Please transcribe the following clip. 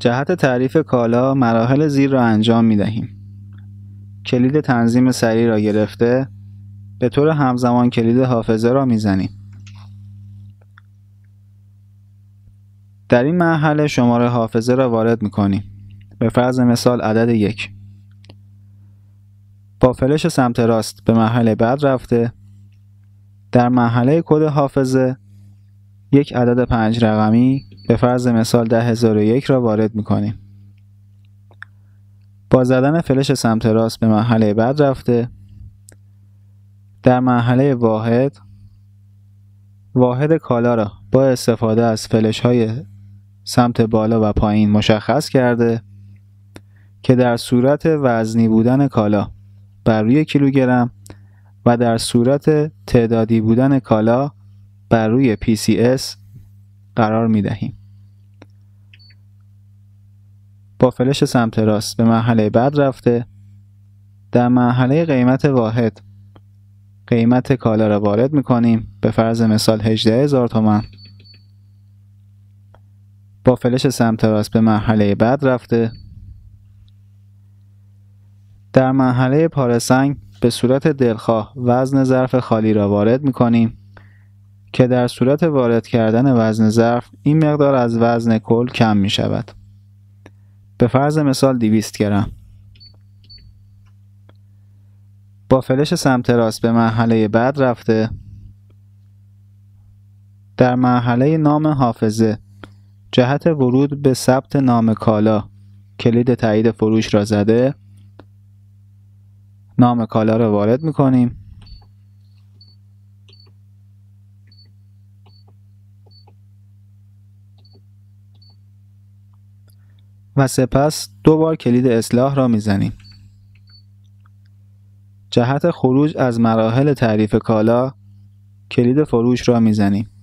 جهت تعریف کالا مراحل زیر را انجام می دهیم. کلید تنظیم سریع را گرفته به طور همزمان کلید حافظه را می زنیم. در این مرحله شماره حافظه را وارد می کنیم. به فرض مثال عدد یک. با فلش سمت راست به مرحله بعد رفته در محله کد حافظه یک عدد پنج رقمی به فرض مثال 10001 را وارد میکنیم با زدن فلش سمت راست به مرحله بعد رفته در محله واحد واحد کالا را با استفاده از فلش های سمت بالا و پایین مشخص کرده که در صورت وزنی بودن کالا بر روی کیلوگرم و در صورت تعدادی بودن کالا بر روی PCS قرار می دهیم. با فلش سمت راست به مرحله بعد رفته در مرحله قیمت واحد قیمت کالا را وارد می کنیم به فرض مثال 18 هزار تومن با فلش سمت راست به مرحله بعد رفته در مرحله پارسنگ به صورت دلخواه وزن ظرف خالی را وارد می کنیم که در صورت وارد کردن وزن ظرف این مقدار از وزن کل کم می شود. به فرض مثال 200 گرم. با فلش سمت راست به مرحله بعد رفته در مرحله نام حافظه جهت ورود به ثبت نام کالا کلید تایید فروش را زده نام کالا رو وارد میکنیم و سپس دو بار کلید اصلاح را میزنیم جهت خروج از مراحل تعریف کالا کلید فروش را میزنیم